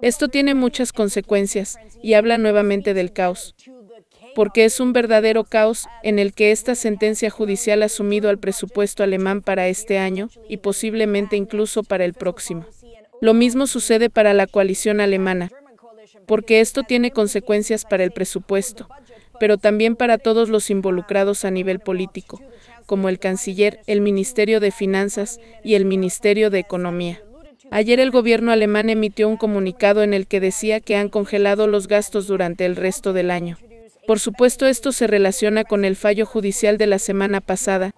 Esto tiene muchas consecuencias, y habla nuevamente del caos, porque es un verdadero caos en el que esta sentencia judicial ha sumido al presupuesto alemán para este año, y posiblemente incluso para el próximo. Lo mismo sucede para la coalición alemana, porque esto tiene consecuencias para el presupuesto, pero también para todos los involucrados a nivel político, como el canciller, el Ministerio de Finanzas y el Ministerio de Economía. Ayer el gobierno alemán emitió un comunicado en el que decía que han congelado los gastos durante el resto del año. Por supuesto, esto se relaciona con el fallo judicial de la semana pasada,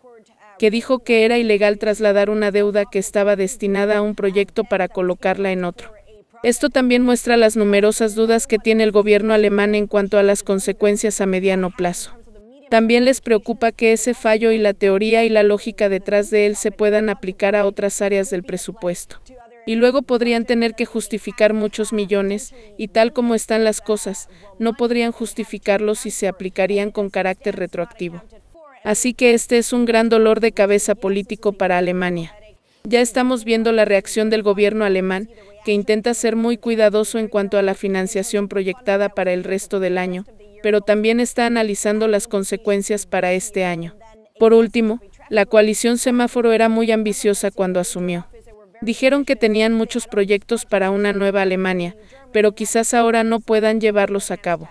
que dijo que era ilegal trasladar una deuda que estaba destinada a un proyecto para colocarla en otro. Esto también muestra las numerosas dudas que tiene el gobierno alemán en cuanto a las consecuencias a mediano plazo. También les preocupa que ese fallo y la teoría y la lógica detrás de él se puedan aplicar a otras áreas del presupuesto y luego podrían tener que justificar muchos millones, y tal como están las cosas, no podrían justificarlos si se aplicarían con carácter retroactivo. Así que este es un gran dolor de cabeza político para Alemania. Ya estamos viendo la reacción del gobierno alemán, que intenta ser muy cuidadoso en cuanto a la financiación proyectada para el resto del año, pero también está analizando las consecuencias para este año. Por último, la coalición semáforo era muy ambiciosa cuando asumió. Dijeron que tenían muchos proyectos para una nueva Alemania, pero quizás ahora no puedan llevarlos a cabo.